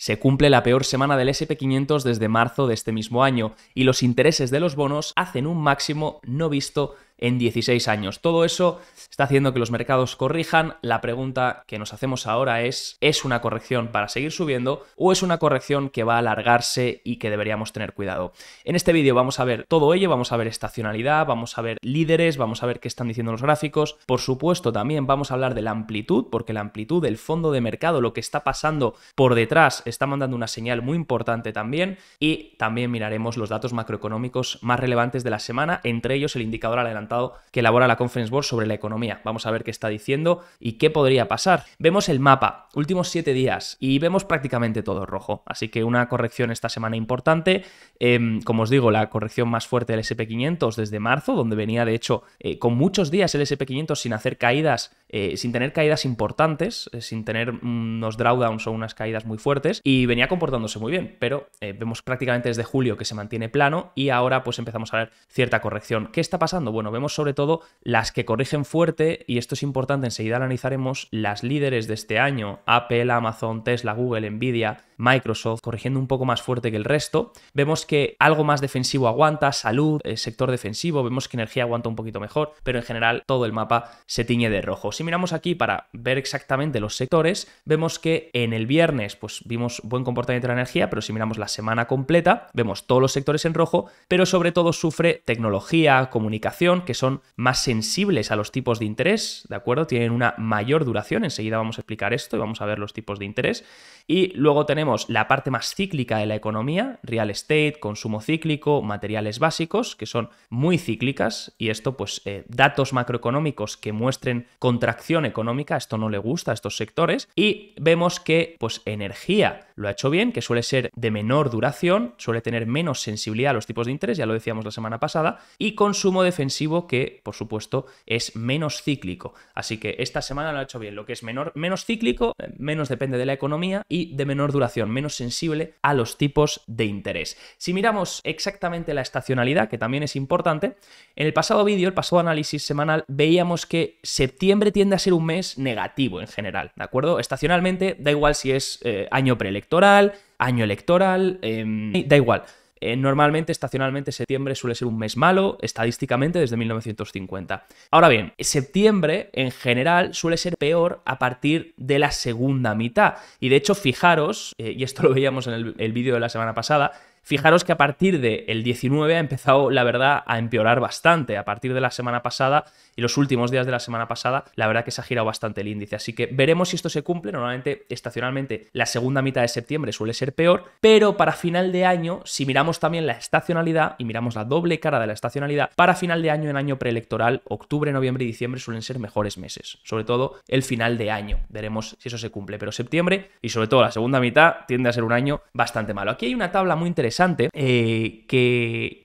Se cumple la peor semana del SP500 desde marzo de este mismo año y los intereses de los bonos hacen un máximo no visto en 16 años. Todo eso está haciendo que los mercados corrijan. La pregunta que nos hacemos ahora es, ¿es una corrección para seguir subiendo o es una corrección que va a alargarse y que deberíamos tener cuidado? En este vídeo vamos a ver todo ello, vamos a ver estacionalidad, vamos a ver líderes, vamos a ver qué están diciendo los gráficos. Por supuesto, también vamos a hablar de la amplitud, porque la amplitud, el fondo de mercado, lo que está pasando por detrás, está mandando una señal muy importante también. Y también miraremos los datos macroeconómicos más relevantes de la semana, entre ellos el indicador adelantado que elabora la Conference Board sobre la economía. Vamos a ver qué está diciendo y qué podría pasar. Vemos el mapa, últimos siete días, y vemos prácticamente todo rojo. Así que una corrección esta semana importante. Em, como os digo, la corrección más fuerte del SP500 desde marzo, donde venía de hecho eh, con muchos días el SP500 sin hacer caídas eh, sin tener caídas importantes, eh, sin tener unos drawdowns o unas caídas muy fuertes, y venía comportándose muy bien, pero eh, vemos prácticamente desde julio que se mantiene plano y ahora pues empezamos a ver cierta corrección. ¿Qué está pasando? Bueno, vemos sobre todo las que corrigen fuerte, y esto es importante, enseguida analizaremos las líderes de este año, Apple, Amazon, Tesla, Google, Nvidia, Microsoft, corrigiendo un poco más fuerte que el resto. Vemos que algo más defensivo aguanta, salud, sector defensivo, vemos que energía aguanta un poquito mejor, pero en general todo el mapa se tiñe de rojos si miramos aquí para ver exactamente los sectores, vemos que en el viernes pues vimos buen comportamiento de la energía, pero si miramos la semana completa, vemos todos los sectores en rojo, pero sobre todo sufre tecnología, comunicación, que son más sensibles a los tipos de interés, ¿de acuerdo? Tienen una mayor duración, enseguida vamos a explicar esto y vamos a ver los tipos de interés. Y luego tenemos la parte más cíclica de la economía, real estate, consumo cíclico, materiales básicos, que son muy cíclicas y esto pues eh, datos macroeconómicos que muestren contra acción económica, esto no le gusta a estos sectores, y vemos que pues energía lo ha hecho bien, que suele ser de menor duración, suele tener menos sensibilidad a los tipos de interés, ya lo decíamos la semana pasada, y consumo defensivo que, por supuesto, es menos cíclico. Así que esta semana lo ha hecho bien, lo que es menor, menos cíclico, eh, menos depende de la economía y de menor duración, menos sensible a los tipos de interés. Si miramos exactamente la estacionalidad, que también es importante, en el pasado vídeo, el pasado análisis semanal, veíamos que septiembre tiende a ser un mes negativo en general, ¿de acuerdo? Estacionalmente, da igual si es eh, año preelectoral, año electoral, em, da igual. Eh, normalmente, estacionalmente, septiembre suele ser un mes malo, estadísticamente, desde 1950. Ahora bien, septiembre en general suele ser peor a partir de la segunda mitad. Y de hecho, fijaros, eh, y esto lo veíamos en el, el vídeo de la semana pasada, Fijaros que a partir del el 19 ha empezado, la verdad, a empeorar bastante. A partir de la semana pasada y los últimos días de la semana pasada, la verdad que se ha girado bastante el índice. Así que veremos si esto se cumple. Normalmente, estacionalmente, la segunda mitad de septiembre suele ser peor, pero para final de año, si miramos también la estacionalidad y miramos la doble cara de la estacionalidad, para final de año, en año preelectoral, octubre, noviembre y diciembre suelen ser mejores meses. Sobre todo el final de año. Veremos si eso se cumple. Pero septiembre y sobre todo la segunda mitad tiende a ser un año bastante malo. Aquí hay una tabla muy interesante interesante eh,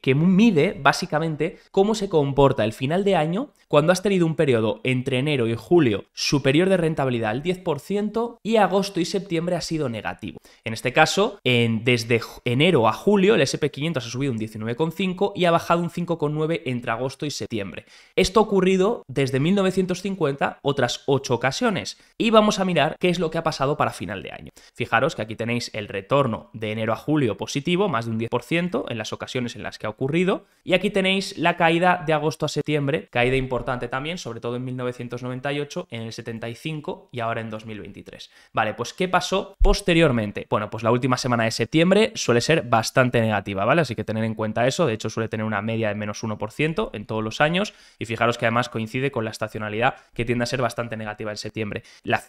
que, mide básicamente cómo se comporta el final de año cuando has tenido un periodo entre enero y julio superior de rentabilidad al 10% y agosto y septiembre ha sido negativo. En este caso, desde enero a julio el SP500 ha subido un 19,5 y ha bajado un 5,9 entre agosto y septiembre. Esto ha ocurrido desde 1950 otras 8 ocasiones y vamos a mirar qué es lo que ha pasado para final de año. Fijaros que aquí tenéis el retorno de enero a julio positivo, más de un 10% en las ocasiones en las que ha ocurrido. Y aquí tenéis la caída de agosto a septiembre, caída importante también, sobre todo en 1998, en el 75 y ahora en 2023. Vale, pues ¿qué pasó posteriormente? Bueno, pues la última semana de septiembre suele ser bastante negativa, ¿vale? Así que tener en cuenta eso, de hecho suele tener una media de menos 1% en todos los años y fijaros que además coincide con la estacionalidad que tiende a ser bastante negativa en septiembre,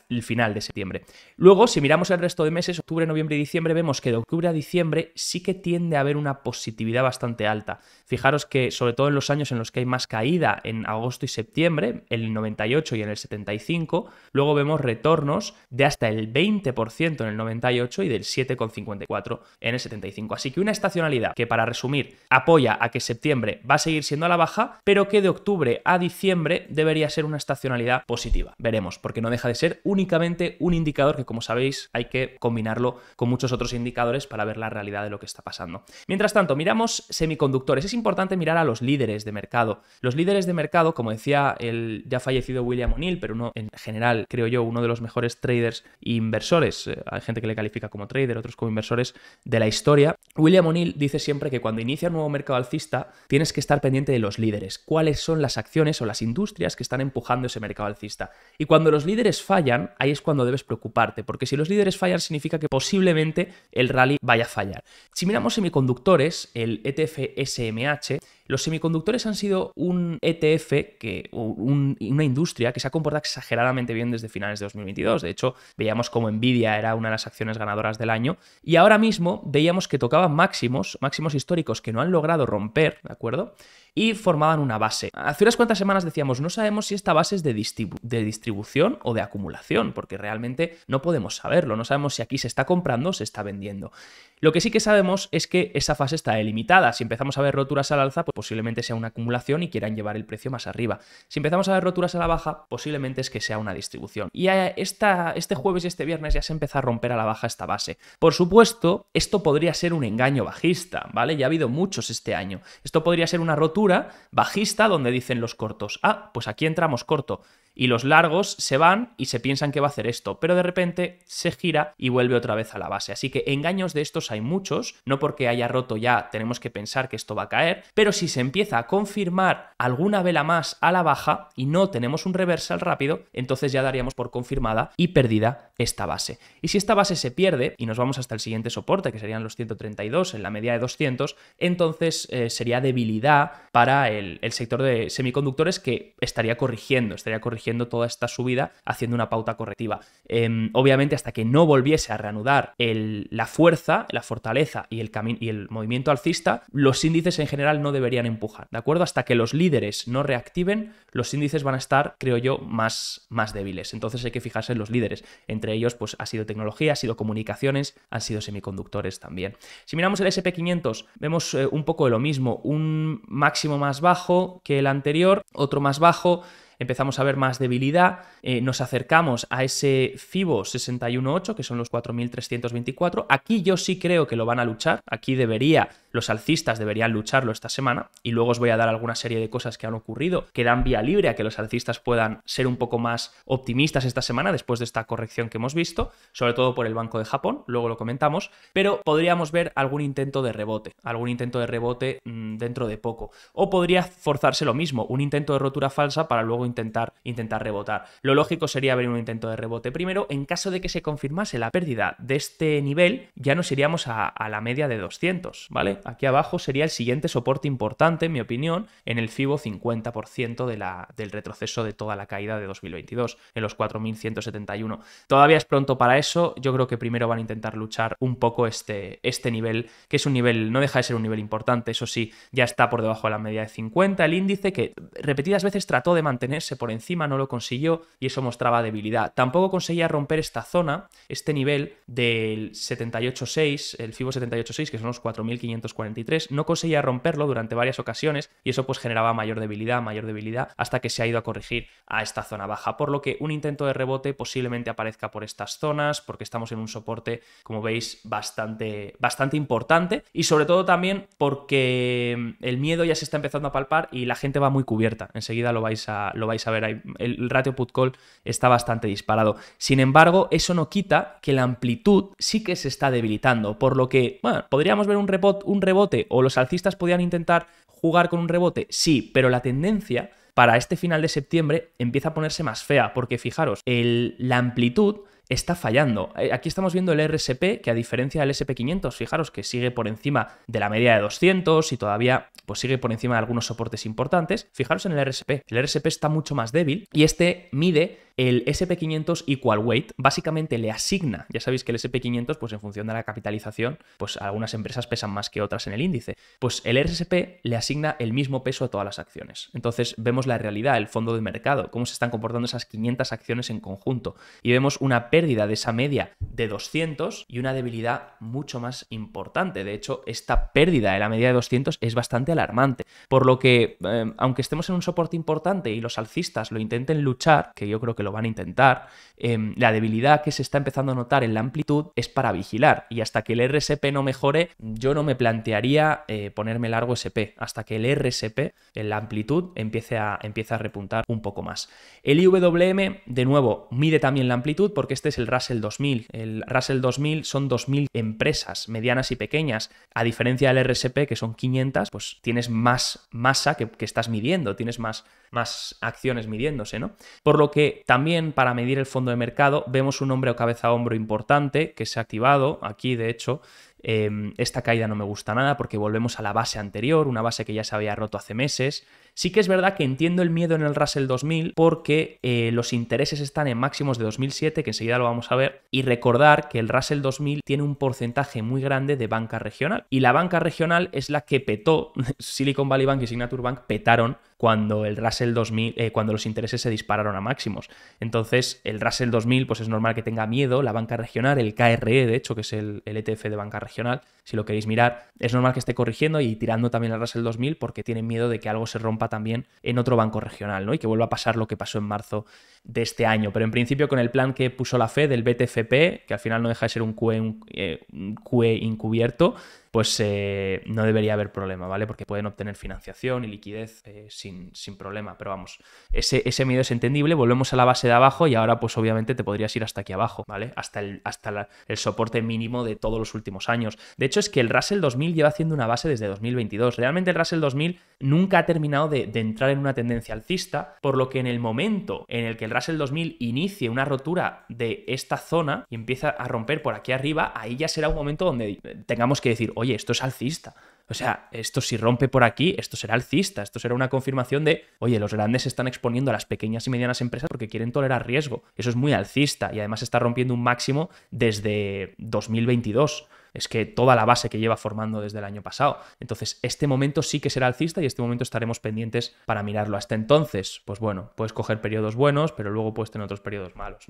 el final de septiembre. Luego, si miramos el resto de meses, octubre, noviembre y diciembre, vemos que de octubre a diciembre sí que tiende a haber una positividad bastante alta. Fijaros que sobre todo en los años en los que hay más caída, en agosto y septiembre, el 98 y en el 75, luego vemos retornos de hasta el 20% en el 98 y del 7,54 en el 75. Así que una estacionalidad que para resumir apoya a que septiembre va a seguir siendo a la baja, pero que de octubre a diciembre debería ser una estacionalidad positiva. Veremos, porque no deja de ser únicamente un indicador que como sabéis hay que combinarlo con muchos otros indicadores para ver la realidad de lo que está pasando. Mientras tanto, miramos semiconductores. Es importante mirar a los líderes de mercado. Los líderes de mercado, como decía el ya fallecido William O'Neill, pero uno en general, creo yo, uno de los mejores traders e inversores, eh, hay gente que le califica como trader, otros como inversores, de la historia. William O'Neill dice siempre que cuando inicia un nuevo mercado alcista, tienes que estar pendiente de los líderes. ¿Cuáles son las acciones o las industrias que están empujando ese mercado alcista? Y cuando los líderes fallan, ahí es cuando debes preocuparte, porque si los líderes fallan significa que posiblemente el rally vaya a fallar. Si semiconductores, el ETF SMH los semiconductores han sido un ETF, que, una industria que se ha comportado exageradamente bien desde finales de 2022. De hecho, veíamos como Nvidia era una de las acciones ganadoras del año y ahora mismo veíamos que tocaban máximos, máximos históricos que no han logrado romper, ¿de acuerdo? y formaban una base. Hace unas cuantas semanas decíamos, no sabemos si esta base es de, de, distribución o de acumulación, porque realmente no podemos saberlo, no sabemos si aquí se está comprando o se está vendiendo. Lo que sí que sabemos es que esa fase está delimitada, si empezamos a ver roturas al alza, pues posiblemente sea una acumulación y quieran llevar el precio más arriba. Si empezamos a ver roturas a la baja, posiblemente es que sea una distribución. Y esta, este jueves y este viernes ya se empieza a romper a la baja esta base. Por supuesto, esto podría ser un engaño bajista, ¿vale? Ya ha habido muchos este año. Esto podría ser una rotura bajista donde dicen los cortos, ah, pues aquí entramos corto y los largos se van y se piensan que va a hacer esto, pero de repente se gira y vuelve otra vez a la base. Así que engaños de estos hay muchos, no porque haya roto ya tenemos que pensar que esto va a caer, pero si se empieza a confirmar alguna vela más a la baja y no tenemos un reversal rápido, entonces ya daríamos por confirmada y perdida esta base. Y si esta base se pierde y nos vamos hasta el siguiente soporte, que serían los 132 en la media de 200, entonces eh, sería debilidad para el, el sector de semiconductores que estaría corrigiendo, estaría corrigiendo toda esta subida, haciendo una pauta correctiva. Em, obviamente, hasta que no volviese a reanudar la fuerza, la fortaleza y el, movimiento alcista, los índices en general no deberían empujar, ¿de acuerdo? Hasta que los líderes no reactiven, los índices van a estar, creo yo, más, más débiles. Entonces hay que fijarse en los líderes. Entre ellos, pues ha sido tecnología, ha sido comunicaciones, han sido semiconductores también. Si miramos el SP500, vemos eh, un poco de lo mismo, un máximo más bajo que el anterior, otro más bajo, empezamos a ver más debilidad, eh, nos acercamos a ese FIBO 61.8, que son los 4.324. Aquí yo sí creo que lo van a luchar, aquí debería, los alcistas deberían lucharlo esta semana, y luego os voy a dar alguna serie de cosas que han ocurrido, que dan vía libre a que los alcistas puedan ser un poco más optimistas esta semana después de esta corrección que hemos visto, sobre todo por el Banco de Japón, luego lo comentamos, pero podríamos ver algún intento de rebote, algún intento de rebote mm, dentro de poco, o podría forzarse lo mismo, un intento de rotura falsa para luego intentar, intentar rebotar. Lo lógico sería abrir un intento de rebote primero. En caso de que se confirmase la pérdida de este nivel, ya nos iríamos a, la media de 200, ¿vale? Aquí abajo sería el siguiente soporte importante, en mi opinión, en el FIBO 50% de la, del retroceso de toda la caída de 2022, en los 4.171. Todavía es pronto para eso, yo creo que primero van a intentar luchar un poco este, este nivel, que es un nivel, no deja de ser un nivel importante, eso sí, ya está por debajo de la media de 50, el índice que repetidas veces trató de mantener se por encima, no lo consiguió y eso mostraba debilidad. Tampoco conseguía romper esta zona, este nivel del 78.6, el FIBO 78.6, que son los 4.543, no conseguía romperlo durante varias ocasiones y eso pues generaba mayor debilidad, mayor debilidad, hasta que se ha ido a corregir a esta zona baja, por lo que un intento de rebote posiblemente aparezca por estas zonas, porque estamos en un soporte, como veis, bastante, bastante importante y sobre todo también porque el miedo ya se está empezando a palpar y la gente va muy cubierta, enseguida lo vais a, vais a ver el ratio put call está bastante disparado. Sin embargo, eso no quita que la amplitud sí que se está debilitando, por lo que, bueno, podríamos ver un, un rebote o los alcistas podrían intentar jugar con un rebote, sí, pero la tendencia para este final de septiembre empieza a ponerse más fea, porque fijaros, el, la amplitud está fallando. Eh, aquí estamos viendo el RSP, que a diferencia del SP500, fijaros que sigue por encima de la media de 200 y todavía pues, sigue por encima de algunos soportes importantes. Fijaros en el RSP. El RSP está mucho más débil y este mide el SP500 Equal Weight básicamente le asigna, ya sabéis que el SP500, pues en función de la capitalización, pues algunas empresas pesan más que otras en el índice, pues el RSP le asigna el mismo peso a todas las acciones. Entonces vemos la realidad, el fondo de mercado, cómo se están comportando esas 500 acciones en conjunto y vemos una pérdida de esa media de 200 y una debilidad mucho más importante. De hecho, esta pérdida de la media de 200 es bastante alarmante, por lo que eh, aunque estemos en un soporte importante y los alcistas lo intenten luchar, que yo creo que lo van a intentar, em, la debilidad que se está empezando a notar en la amplitud es para vigilar. Y hasta que el RSP no mejore, yo no me plantearía eh, ponerme largo SP, hasta que el RSP, en la amplitud, empiece a, empieza a repuntar un poco más. El IWM, de nuevo, mide también la amplitud porque este es el Russell 2000. El Russell 2000 son 2000 empresas medianas y pequeñas. A diferencia del RSP, que son 500, pues tienes más masa que, estás midiendo, tienes más, más acciones midiéndose, ¿no? Por lo que también para medir el fondo de mercado vemos un hombre o cabeza a hombro importante que se ha activado, aquí de hecho, eh, esta caída no me gusta nada porque volvemos a la base anterior, una base que ya se había roto hace meses, Sí que es verdad que entiendo el miedo en el Russell 2000 porque eh, los intereses están en máximos de 2007, que enseguida lo vamos a ver, y recordar que el Russell 2000 tiene un porcentaje muy grande de banca regional. Y la banca regional es la que petó, Silicon Valley Bank y Signature Bank petaron cuando el Russell 2000, eh, cuando los intereses se dispararon a máximos. Entonces, el Russell 2000, pues es normal que tenga miedo, la banca regional, el KRE, de hecho, que es el, el ETF de banca regional, si lo queréis mirar, es normal que esté corrigiendo y tirando también al Russell 2000 porque tienen miedo de que algo se rompa también en otro banco regional, ¿no? Y que vuelva a pasar lo que pasó en marzo de este año. Pero en principio con el plan que puso la FED, del BTFP, que al final no deja de ser un QE, eh, QE encubierto, pues eh, no debería haber problema, ¿vale? Porque pueden obtener financiación y liquidez eh, sin, problema. Pero vamos, ese, ese, miedo es entendible. Volvemos a la base de abajo y ahora, pues obviamente, te podrías ir hasta aquí abajo, ¿vale? Hasta el, hasta el soporte mínimo de todos los últimos años. De hecho, es que el Russell 2000 lleva haciendo una base desde 2022. Realmente el Russell 2000 nunca ha terminado de, entrar en una tendencia alcista, por lo que en el momento en el que el Russell 2000 inicie una rotura de esta zona y empieza a romper por aquí arriba, ahí ya será un momento donde tengamos que decir, oye, esto es alcista. O sea, esto si rompe por aquí, esto será alcista, esto será una confirmación de, oye, los grandes se están exponiendo a las pequeñas y medianas empresas porque quieren tolerar riesgo. Eso es muy alcista y además está rompiendo un máximo desde 2022 es que toda la base que lleva formando desde el año pasado. Entonces, este momento sí que será alcista y este momento estaremos pendientes para mirarlo. Hasta entonces, pues bueno, puedes coger periodos buenos, pero luego puedes tener otros periodos malos.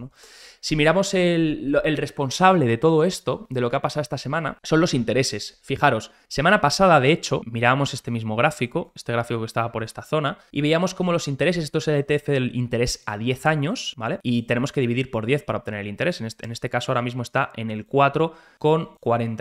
Si miramos el, responsable de todo esto, de lo que ha pasado esta semana, son los intereses. Fijaros, semana pasada, de hecho, mirábamos este mismo gráfico, este gráfico que estaba por esta zona, y veíamos cómo los intereses, esto es el ETF del interés a 10 años, ¿vale? Y tenemos que dividir por 10 para obtener el interés. En este, en este caso, ahora mismo está en el 4,40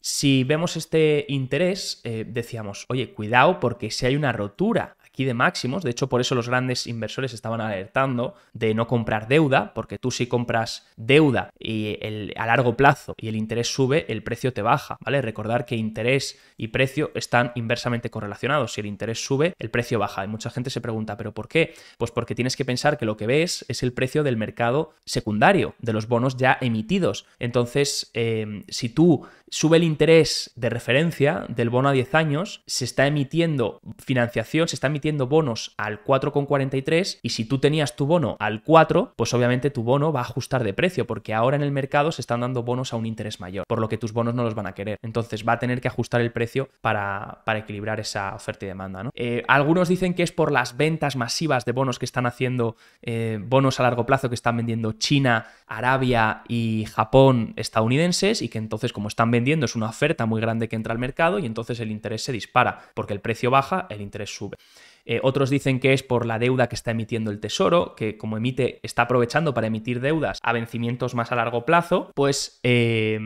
si vemos este interés, eh, decíamos, oye, cuidado porque si hay una rotura aquí de máximos. De hecho, por eso los grandes inversores estaban alertando de no comprar deuda, porque tú si compras deuda y a largo plazo y el interés sube, el precio te baja, ¿vale? Recordar que interés y precio están inversamente correlacionados. Si el interés sube, el precio baja. Y mucha gente se pregunta, ¿pero por qué? Pues porque tienes que pensar que lo que ves es el precio del mercado secundario, de los bonos ya emitidos. Entonces, eh, si tú sube el interés de referencia del bono a 10 años, se está emitiendo financiación, se está emitiendo bonos al 4,43 y si tú tenías tu bono al 4, pues obviamente tu bono va a ajustar de precio porque ahora en el mercado se están dando bonos a un interés mayor, por lo que tus bonos no los van a querer. Entonces va a tener que ajustar el precio para, para equilibrar esa oferta y demanda. ¿no? Eh, algunos dicen que es por las ventas masivas de bonos que están haciendo, eh, bonos a largo plazo que están vendiendo China, Arabia y Japón estadounidenses y que entonces como están vendiendo es una oferta muy grande que entra al mercado y entonces el interés se dispara porque el precio baja, el interés sube. Eh, otros dicen que es por la deuda que está emitiendo el Tesoro, que como emite, está aprovechando para emitir deudas a vencimientos más a largo plazo, pues... Eh,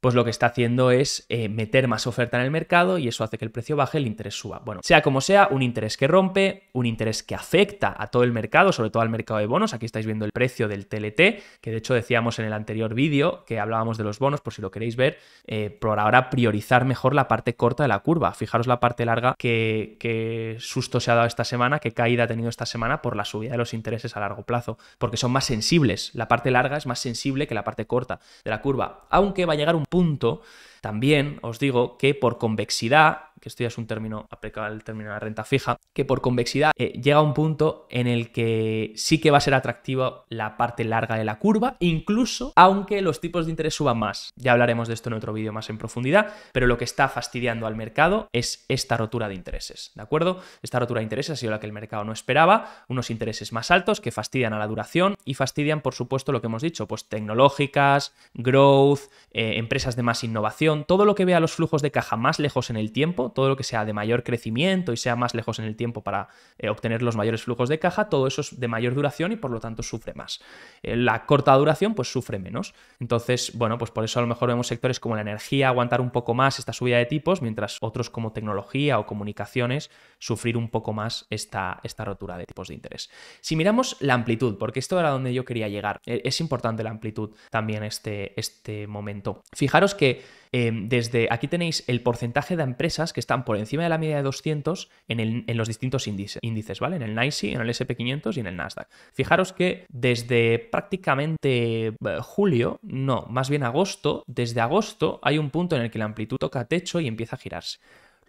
pues lo que está haciendo es eh, meter más oferta en el mercado y eso hace que el precio baje, el interés suba. Bueno, sea como sea, un interés que rompe, un interés que afecta a todo el mercado, sobre todo al mercado de bonos. Aquí estáis viendo el precio del TLT, que de hecho decíamos en el anterior vídeo que hablábamos de los bonos, por si lo queréis ver, eh, por ahora priorizar mejor la parte corta de la curva. Fijaros la parte larga que, susto se ha dado esta semana, que caída ha tenido esta semana por la subida de los intereses a largo plazo, porque son más sensibles. La parte larga es más sensible que la parte corta de la curva, aunque va a llegar un punto también os digo que por convexidad, que esto ya es un término aplicado al término de la renta fija, que por convexidad llega eh, llega un punto en el que sí que va a ser atractiva la parte larga de la curva, incluso aunque los tipos de interés suban más. Ya hablaremos de esto en otro vídeo más en profundidad, pero lo que está fastidiando al mercado es esta rotura de intereses, ¿de acuerdo? Esta rotura de intereses ha sido la que el mercado no esperaba, unos intereses más altos que fastidian a la duración y fastidian, por supuesto, lo que hemos dicho, pues tecnológicas, growth, eh, empresas de más innovación, todo lo que vea los flujos de caja más lejos en el tiempo, todo lo que sea de mayor crecimiento y sea más lejos en el tiempo para eh, obtener los mayores flujos de caja, todo eso es de mayor duración y por lo tanto sufre más. Eh, la corta duración pues sufre menos. Entonces, bueno, pues por eso a lo mejor vemos sectores como la energía aguantar un poco más esta subida de tipos, mientras otros como tecnología o comunicaciones sufrir un poco más esta, esta rotura de tipos de interés. Si miramos la amplitud, porque esto era donde yo quería llegar, e-, es importante la amplitud también este, este momento. Fijaros que... Em, desde aquí tenéis el porcentaje de empresas que están por encima de la media de 200 en, los distintos índices, ¿vale? En el NYSE, en el SP500 y en el Nasdaq. Fijaros que desde prácticamente eh, julio, no, más bien agosto, desde agosto hay un punto en el que la amplitud toca techo y empieza a girarse.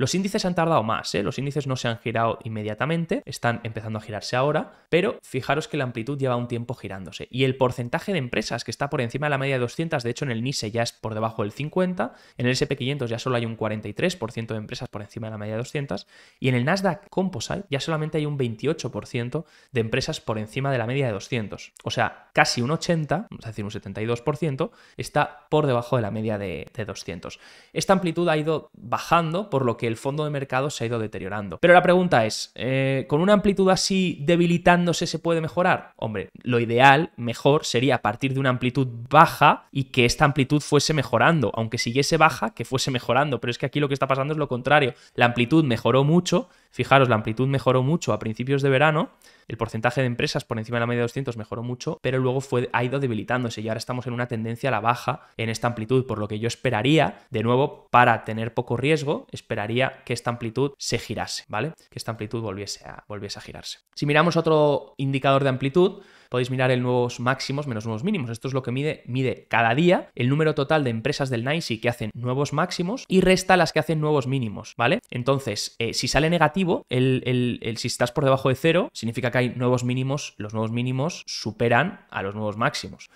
Los índices han tardado más, ¿eh? los índices no se han girado inmediatamente, están empezando a girarse ahora, pero fijaros que la amplitud lleva un tiempo girándose. Y el porcentaje de empresas que está por encima de la media de 200, de hecho en el NISE ya es por debajo del 50, en el SP500 ya solo hay un 43% de empresas por encima de la media de 200, y en el Nasdaq Composite ya solamente hay un 28% de empresas por encima de la media de 200. O sea, casi un 80, es decir, un 72%, está por debajo de la media de 200. Esta amplitud ha ido bajando, por lo que el fondo de mercado se ha ido deteriorando. Pero la pregunta es, eh, ¿con una amplitud así debilitándose se puede mejorar? Hombre, lo ideal, mejor, sería a partir de una amplitud baja y que esta amplitud fuese mejorando, aunque siguiese baja, que fuese mejorando. Pero es que aquí lo que está pasando es lo contrario. La amplitud mejoró mucho, Fijaros, la amplitud mejoró mucho a principios de verano, el porcentaje de empresas por encima de la media de 200 mejoró mucho, pero luego fue, ha ido debilitándose y ahora estamos en una tendencia a la baja en esta amplitud, por lo que yo esperaría, de nuevo, para tener poco riesgo, esperaría que esta amplitud se girase, ¿vale? Que esta amplitud volviese a, volviese a girarse. Si miramos otro indicador de amplitud, podéis mirar el nuevos máximos menos nuevos mínimos. Esto es lo que mide, mide cada día el número total de empresas del NICE que hacen nuevos máximos y resta las que hacen nuevos mínimos, ¿vale? Entonces, eh, si sale negativo, el, si estás por debajo de cero, significa que hay nuevos mínimos, los nuevos mínimos superan a los nuevos máximos.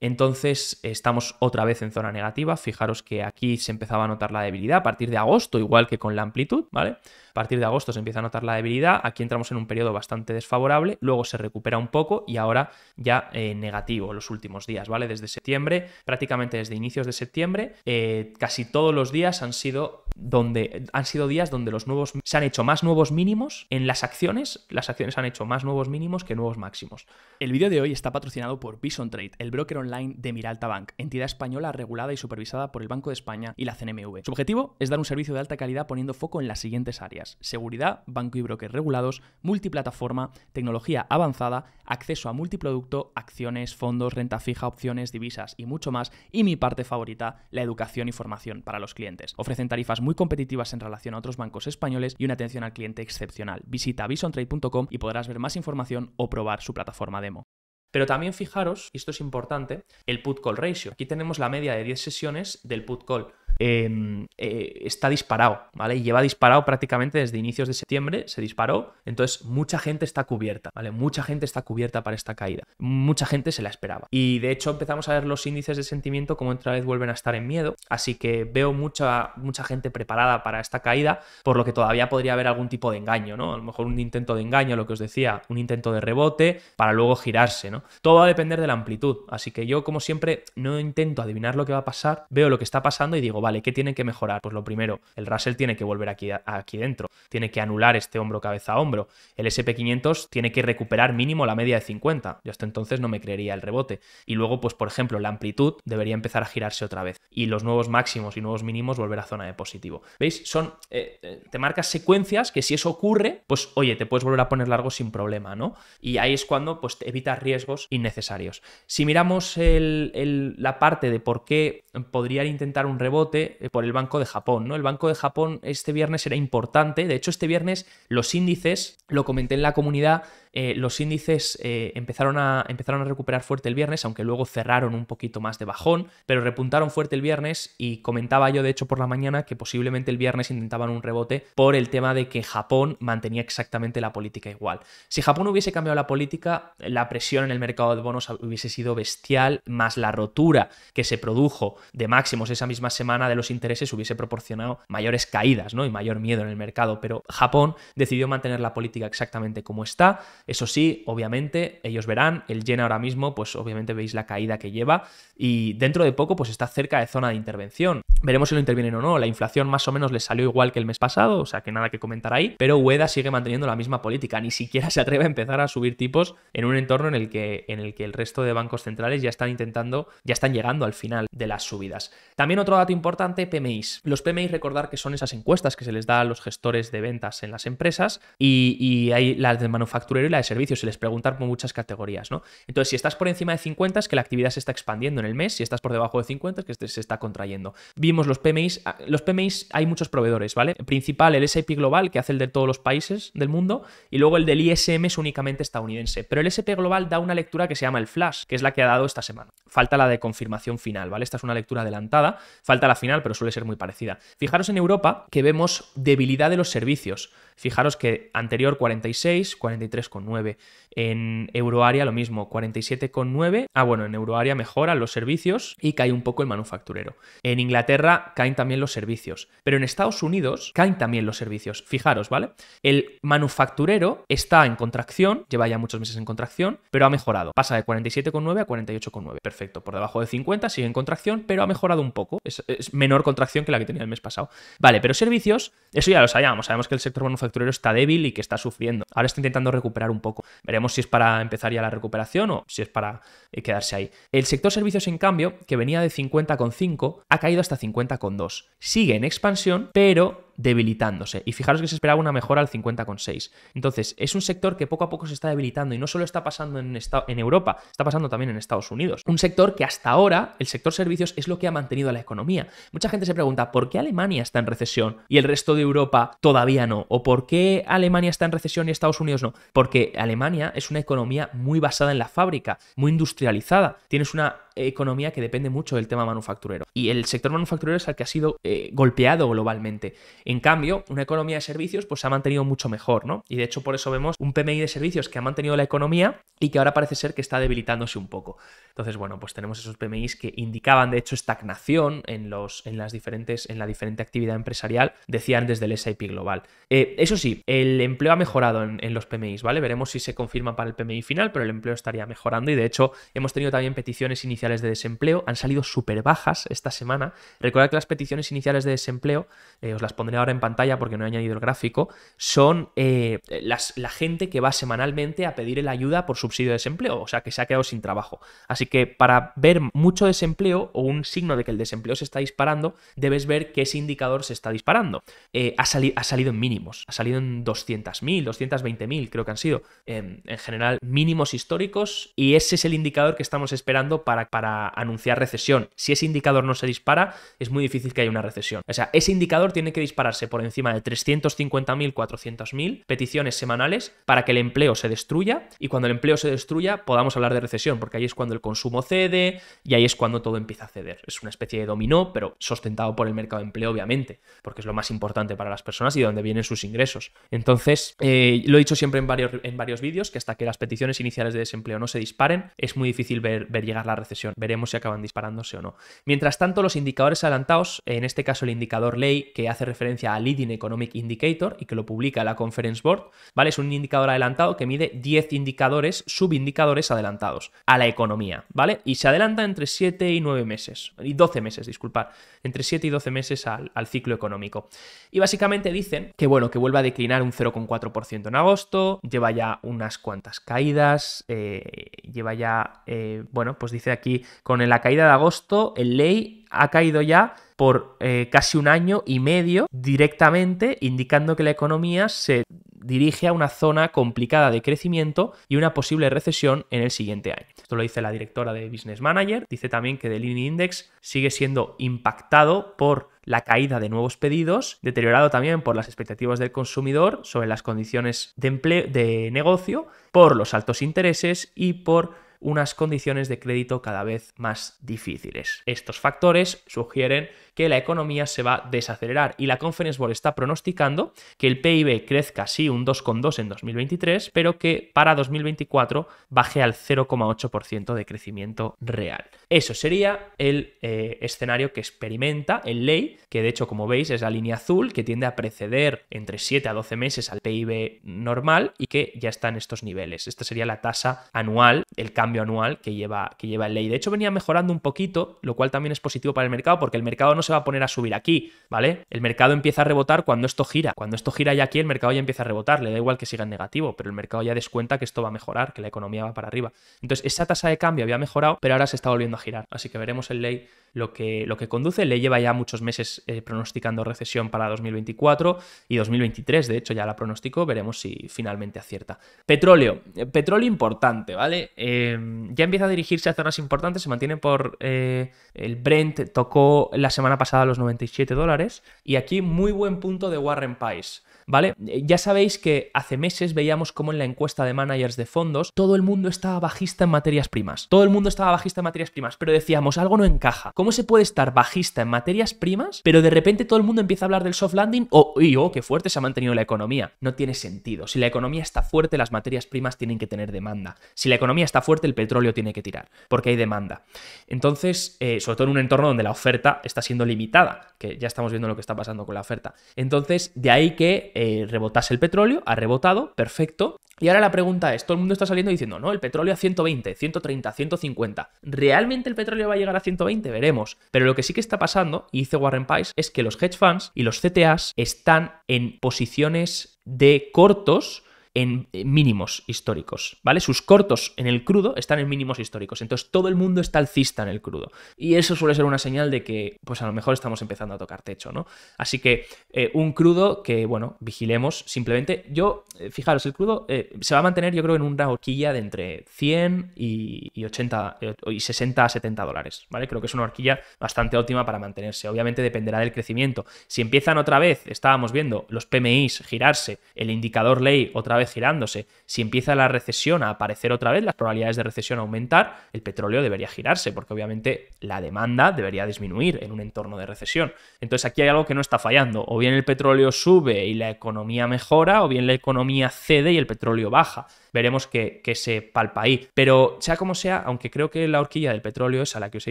Entonces estamos otra vez en zona negativa, fijaros que aquí se empezaba a notar la debilidad a partir de agosto, igual que con la amplitud, ¿vale? A partir de agosto se empieza a notar la debilidad, aquí entramos en un periodo bastante desfavorable, luego se recupera un poco y ahora ya eh, negativo los últimos días, ¿vale? Desde septiembre, prácticamente desde inicios de septiembre, eh, casi todos los días han sido donde han sido días donde los nuevos se han hecho más nuevos mínimos en las acciones, las acciones han hecho más nuevos mínimos que nuevos máximos. El vídeo de hoy está patrocinado por Bison Trade, el broker online de Miralta Bank, entidad española regulada y supervisada por el Banco de España y la CNMV. Su objetivo es dar un servicio de alta calidad poniendo foco en las siguientes áreas: seguridad, banco y broker regulados, multiplataforma, tecnología avanzada, acceso a multiproducto, acciones, fondos, renta fija, opciones, divisas y mucho más, y mi parte favorita, la educación y formación para los clientes. Ofrecen tarifas muy competitivas en relación a otros bancos españoles y una atención al cliente excepcional. Visita visontrade.com y podrás ver más información o probar su plataforma demo. Pero también fijaros, y esto es importante, el put call ratio. Aquí tenemos la media de 10 sesiones del put call. Em, eh, está disparado, ¿vale? Y lleva disparado prácticamente desde inicios de septiembre, se disparó, entonces mucha gente está cubierta, ¿vale? Mucha gente está cubierta para esta caída, mucha gente se la esperaba. Y de hecho empezamos a ver los índices de sentimiento como otra vez vuelven a estar en miedo, así que veo mucha, mucha gente preparada para esta caída, por lo que todavía podría haber algún tipo de engaño, ¿no? A lo mejor un intento de engaño, lo que os decía, un intento de rebote para luego girarse, ¿no? Todo va a depender de la amplitud, así que yo como siempre no intento adivinar lo que va a pasar, veo lo que está pasando y digo, vale, ¿qué tienen que mejorar? Pues lo primero, el Russell tiene que volver aquí, aquí dentro, tiene que anular este hombro cabeza a hombro. El SP500 tiene que recuperar mínimo la media de 50. Yo hasta entonces no me creería el rebote. Y luego, pues por ejemplo, la amplitud debería empezar a girarse otra vez. Y los nuevos máximos y nuevos mínimos volver a zona de positivo. ¿Veis? Son. Eh, eh, te marcas secuencias que si eso ocurre, pues oye, te puedes volver a poner largo sin problema, ¿no? Y ahí es cuando pues evitas riesgos innecesarios. Si miramos la parte de por qué podría intentar un rebote, eh, por el Banco de Japón. ¿no? El Banco de Japón este viernes era importante. De hecho, este viernes los índices, lo comenté en la comunidad, eh, los índices eh, empezaron, a, empezaron a recuperar fuerte el viernes, aunque luego cerraron un poquito más de bajón, pero repuntaron fuerte el viernes y comentaba yo de hecho por la mañana que posiblemente el viernes intentaban un rebote por el tema de que Japón mantenía exactamente la política igual. Si Japón hubiese cambiado la política, la presión en el mercado de bonos hubiese sido bestial, más la rotura que se produjo de máximos esa misma semana de los intereses hubiese proporcionado mayores caídas ¿no? y mayor miedo en el mercado, pero Japón decidió mantener la política exactamente como está. Eso sí, obviamente, ellos verán, el yen ahora mismo, pues obviamente veis la caída que lleva y dentro de poco pues está cerca de zona de intervención. Veremos si lo intervienen o no. La inflación más o menos les salió igual que el mes pasado, o sea que nada que comentar ahí. Pero Ueda sigue manteniendo la misma política. Ni siquiera se atreve a empezar a subir tipos en un entorno en el que, en el, que el resto de bancos centrales ya están intentando, ya están llegando al final de las subidas. También otro dato importante, PMIs. Los PMIs, recordar que son esas encuestas que se les da a los gestores de ventas en las empresas y, hay las de manufacturero y la de servicios. Se les preguntan por muchas categorías, ¿no? Entonces, si estás por encima de 50 es que la actividad se está expandiendo en el mes, si estás por debajo de 50 es que se está contrayendo los PMIs. Ah, los PMIs hay muchos proveedores, ¿vale? El principal, el S&P Global, que hace el de todos los países del mundo, y luego el del ISM es únicamente estadounidense. Pero el SP Global da una lectura que se llama el Flash, que es la que ha dado esta semana. Falta la de confirmación final, ¿vale? Esta es una lectura adelantada, falta la final, pero suele ser muy parecida. Fijaros en Europa que vemos debilidad de los servicios. Fijaros que anterior 46, 43,9. En área lo mismo, 47,9. Ah, bueno, en área mejoran los servicios y cae un poco el manufacturero. En Inglaterra caen también los servicios, pero en Estados Unidos caen también los servicios. Fijaros, ¿vale? El manufacturero está en contracción, lleva ya muchos meses en contracción, pero ha mejorado. Pasa de 47,9 a 48,9. Perfecto, por debajo de 50 sigue en contracción, pero ha mejorado un poco. Es, menor contracción que la que tenía el mes pasado. Vale, pero servicios, eso ya lo sabíamos. Sabemos que el sector manufacturero facturero está débil y que está sufriendo. Ahora está intentando recuperar un poco. Veremos si es para empezar ya la recuperación o si es para eh, quedarse ahí. El sector servicios, en cambio, que venía de 50,5, ha caído hasta 50,2. Sigue en expansión, pero debilitándose. Y fijaros que se esperaba una mejora al 50,6. Entonces, es un sector que poco a poco se está debilitando y no solo está pasando en, en Europa, está pasando también en Estados Unidos. Un sector que hasta ahora, el sector servicios, es lo que ha mantenido a la economía. Mucha gente se pregunta, ¿por qué Alemania está en recesión y el resto de Europa todavía no? ¿O por qué Alemania está en recesión y Estados Unidos no? Porque Alemania es una economía muy basada en la fábrica, muy industrializada. Tienes una economía que depende mucho del tema manufacturero. Y el sector manufacturero es el que ha sido eh, golpeado globalmente. En cambio, una economía de servicios pues se ha mantenido mucho mejor, ¿no? Y de hecho por eso vemos un PMI de servicios que ha mantenido la economía y que ahora parece ser que está debilitándose un poco. Entonces, bueno, pues tenemos esos PMIs que indicaban, de hecho, estagnación en, los, en, las diferentes, en la diferente actividad empresarial, decían desde el SIP global. Eh, eso sí, el empleo ha mejorado en, los PMIs, ¿vale? Veremos si se confirma para el PMI final, pero el empleo estaría mejorando y, de hecho, hemos tenido también peticiones iniciales de desempleo, han salido súper bajas esta semana. Recuerda que las peticiones iniciales de desempleo, eh, os las pondré ahora en pantalla porque no he añadido el gráfico, son eh, las, la gente que va semanalmente a pedir la ayuda por subsidio de desempleo, o sea, que se ha quedado sin trabajo. Así que para ver mucho desempleo o un signo de que el desempleo se está disparando, debes ver que ese indicador se está disparando. Eh, ha, ha, salido en mínimos, ha salido en 200.000, 220.000 creo que han sido, en general mínimos históricos y ese es el indicador que estamos esperando para, para anunciar recesión. Si ese indicador no se dispara, es muy difícil que haya una recesión. O sea, ese indicador tiene que dispararse por encima de 350.000, 400.000 peticiones semanales para que el empleo se destruya y cuando el empleo se destruya podamos hablar de recesión, porque ahí es cuando el consumo cede y ahí es cuando todo empieza a ceder. Es una especie de dominó, pero sustentado por el mercado de empleo, obviamente, porque es lo más importante para las personas y de donde vienen sus ingresos. Entonces, eh, lo he dicho siempre en varios, en varios vídeos, que hasta que las peticiones iniciales de desempleo no se disparen, es muy difícil ver, llegar la recesión. Veremos si acaban disparándose o no. Mientras tanto, los indicadores adelantados, en este caso el indicador ley que hace referencia al Leading Economic Indicator y que lo publica la Conference Board, ¿vale? Es un indicador adelantado que mide 10 indicadores, subindicadores adelantados a la economía. ¿vale? Y se adelanta entre 7 y 9 meses, y 12 meses, disculpad, entre 7 y 12 meses al, ciclo económico. Y básicamente dicen que, bueno, que vuelva a declinar un 0,4% en agosto, lleva ya unas cuantas caídas, eh, lleva ya, eh, bueno, pues dice aquí, con la caída de agosto, el ley ha caído ya por eh, casi un año y medio directamente, indicando que la economía se dirige a una zona complicada de crecimiento y una posible recesión en el siguiente año. Esto lo dice la directora de Business Manager. Dice también que el Index sigue siendo impactado por la caída de nuevos pedidos, deteriorado también por las expectativas del consumidor sobre las condiciones de, empleo, de negocio, por los altos intereses y por unas condiciones de crédito cada vez más difíciles. Estos factores sugieren que la economía se va a desacelerar y la Conference Board está pronosticando que el PIB crezca así, un 2,2 en 2023, pero que para 2024 baje al 0,8% de crecimiento real. Eso sería el eh, escenario que experimenta el ley, que de hecho como veis es la línea azul que tiende a preceder entre 7 a 12 meses al PIB normal y que ya está en estos niveles. Esta sería la tasa anual, el cambio anual que lleva, que lleva el ley. De hecho venía mejorando un poquito, lo cual también es positivo para el mercado porque el mercado no se va a poner a subir aquí, ¿vale? El mercado empieza a rebotar cuando esto gira. Cuando esto gira ya aquí, el mercado ya empieza a rebotar. Le da igual que siga en negativo, pero el mercado ya descuenta que esto va a mejorar, que la economía va para arriba. Entonces, esa tasa de cambio había mejorado, pero ahora se está volviendo a girar. Así que veremos el ley lo que, lo que conduce. Le lleva ya muchos meses eh, pronosticando recesión para 2024 y 2023, de hecho ya la pronosticó, veremos si finalmente acierta. Petróleo, eh, petróleo importante, ¿vale? Em, ya empieza a dirigirse a zonas importantes, se mantiene por... Eh, el Brent tocó la semana pasada los 97 dólares y aquí muy buen punto de Warren Pies ¿vale? Eh, ya sabéis que hace meses veíamos cómo en la encuesta de managers de fondos todo el mundo estaba bajista en materias primas. Todo el mundo estaba bajista en materias primas, pero decíamos, algo no encaja. ¿Cómo se puede estar bajista en materias primas, pero de repente todo el mundo empieza a hablar del soft landing? o oh, oh, qué fuerte se ha mantenido la economía! No tiene sentido. Si la economía está fuerte, las materias primas tienen que tener demanda. Si la economía está fuerte, el petróleo tiene que tirar, porque hay demanda. Entonces, eh, sobre todo en un entorno donde la oferta está siendo limitada, que ya estamos viendo lo que está pasando con la oferta. Entonces, de ahí que eh, rebotase el petróleo, ha rebotado, perfecto. Y ahora la pregunta es, todo el mundo está saliendo diciendo, no, el petróleo a 120, 130, 150. ¿Realmente el petróleo va a llegar a 120? Veremos. Pero lo que sí que está pasando, y dice Warren Pies, es que los hedge funds y los CTAs están en posiciones de cortos en eh, mínimos históricos, ¿vale? Sus cortos en el crudo están en mínimos históricos, entonces todo el mundo está alcista en el crudo. Y eso suele ser una señal de que, pues a lo mejor estamos empezando a tocar techo, ¿no? Así que eh, un crudo que, bueno, vigilemos simplemente. Yo, eh, fijaros, el crudo se va a mantener yo creo en una horquilla de entre 100 y, 80 y 60 a 70 dólares, ¿vale? Creo que es una horquilla bastante óptima para mantenerse. Obviamente dependerá del crecimiento. Si empiezan otra vez, estábamos viendo los PMIs girarse, el indicador ley otra vez, girándose. Si empieza la recesión a aparecer otra vez, las probabilidades de recesión aumentar, el petróleo debería girarse, porque obviamente la demanda debería disminuir en un entorno de recesión. Entonces aquí hay algo que no está fallando. O bien el petróleo sube y la economía mejora, o bien la economía cede y el petróleo baja veremos que se palpa ahí. Pero sea como sea, aunque creo que la horquilla del petróleo es a la que os he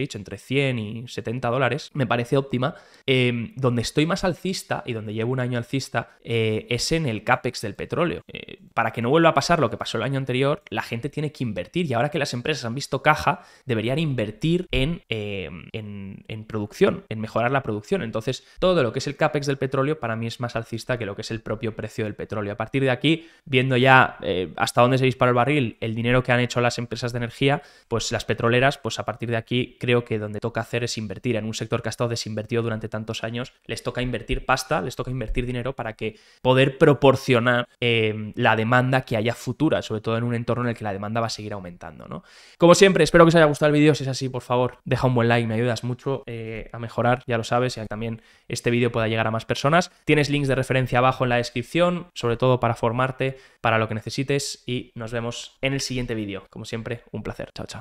dicho, entre 100 y 70 dólares, me parece óptima. Em, donde estoy más alcista y donde llevo un año alcista eh, es en el CAPEX del petróleo. Eh, para que no vuelva a pasar lo que pasó el año anterior, la gente tiene que invertir y ahora que las empresas han visto caja, deberían invertir em, en, en producción, en mejorar la producción. Entonces, todo lo que es el CAPEX del petróleo para mí es más alcista que lo que es el propio precio del petróleo. A partir de aquí, viendo ya eh, hasta dónde donde se dispara el barril, el dinero que han hecho las empresas de energía, pues las petroleras, pues a partir de aquí creo que donde toca hacer es invertir. En un sector que ha estado desinvertido durante tantos años, les toca invertir pasta, les toca invertir dinero para que poder proporcionar eh, la demanda que haya futura, sobre todo en un entorno en el que la demanda va a seguir aumentando. ¿no? Como siempre, espero que os haya gustado el vídeo. Si es así, por favor, deja un buen like, me ayudas mucho eh, a mejorar, ya lo sabes, y también este vídeo pueda llegar a más personas. Tienes links de referencia abajo en la descripción, sobre todo para formarte, para lo que necesites y nos vemos en el siguiente vídeo. Como siempre, un placer. Chao, chao.